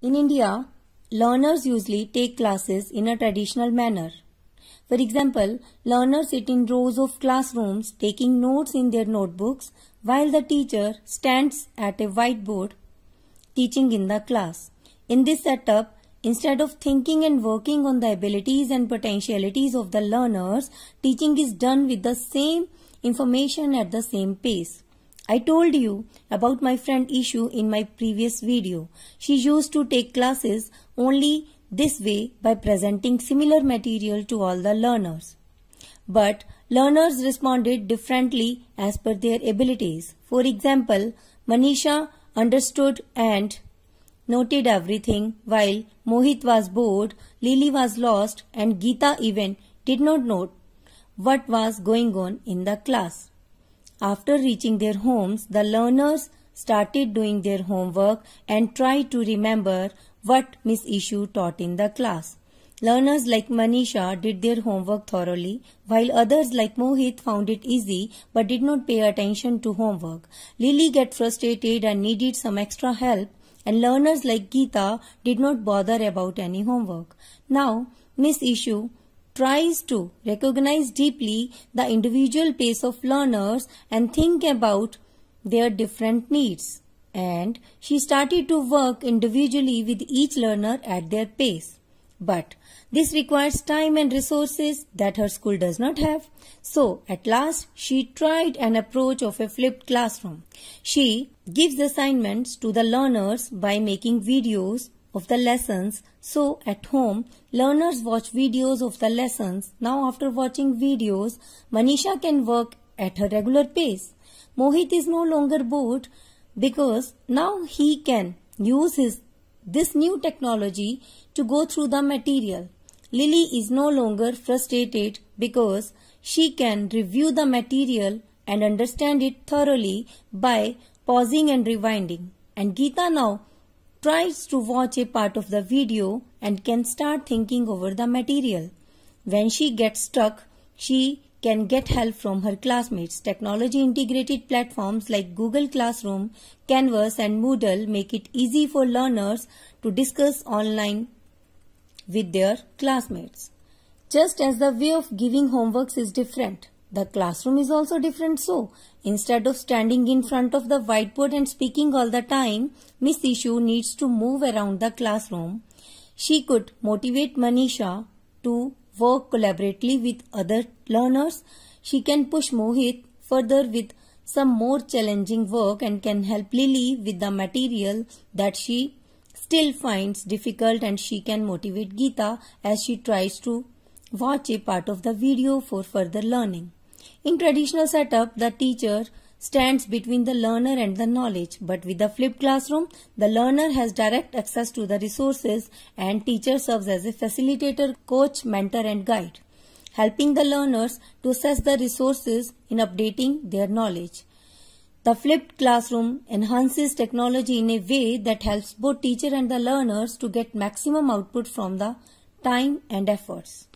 In India, learners usually take classes in a traditional manner. For example, learners sit in rows of classrooms taking notes in their notebooks while the teacher stands at a whiteboard teaching in the class. In this setup, instead of thinking and working on the abilities and potentialities of the learners, teaching is done with the same information at the same pace. I told you about my friend Ishu in my previous video. She used to take classes only this way by presenting similar material to all the learners. But learners responded differently as per their abilities. For example, Manisha understood and noted everything while Mohit was bored, Lily was lost and Geeta even did not know what was going on in the class. After reaching their homes, the learners started doing their homework and tried to remember what Miss Ishu taught in the class. Learners like Manisha did their homework thoroughly, while others like Mohit found it easy but did not pay attention to homework. Lily got frustrated and needed some extra help, and learners like Geeta did not bother about any homework. Now, Miss Ishu tries to recognize deeply the individual pace of learners and think about their different needs. And she started to work individually with each learner at their pace. But this requires time and resources that her school does not have. So at last she tried an approach of a flipped classroom. She gives assignments to the learners by making videos of the lessons. So at home, learners watch videos of the lessons. Now after watching videos, Manisha can work at her regular pace. Mohit is no longer bored because now he can use his this new technology to go through the material. Lily is no longer frustrated because she can review the material and understand it thoroughly by pausing and rewinding. And Geeta now tries to watch a part of the video and can start thinking over the material. When she gets stuck, she can get help from her classmates. Technology integrated platforms like Google Classroom, Canvas and Moodle make it easy for learners to discuss online with their classmates. Just as the way of giving homeworks is different, the classroom is also different so. Instead of standing in front of the whiteboard and speaking all the time, Miss Ishu needs to move around the classroom. She could motivate Manisha to work collaboratively with other learners. She can push Mohit further with some more challenging work and can help Lily with the material that she still finds difficult and she can motivate Geeta as she tries to watch a part of the video for further learning. In traditional setup, the teacher stands between the learner and the knowledge. But with the flipped classroom, the learner has direct access to the resources and teacher serves as a facilitator, coach, mentor and guide, helping the learners to assess the resources in updating their knowledge. The flipped classroom enhances technology in a way that helps both teacher and the learners to get maximum output from the time and efforts.